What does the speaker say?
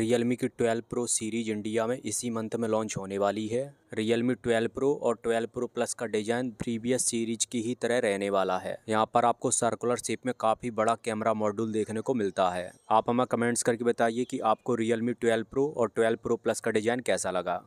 मी की 12 pro series India में इसी मंथ में लॉन्च होने वाली है मी 12 प्रो और 12 प्रो प्लस का डिजाइन प्रीवियस सीरीज की ही तरह रहने वाला है यहाँ पर आपको सर्कुलर शेप में काफी बड़ा कैमरा मॉड्यूल देखने को मिलता है आप हमें कमेंट्स करके बताइए कि आपको Realme 12 प्रो और 12 प्रो प्लस का डिजाइन कैसा लगा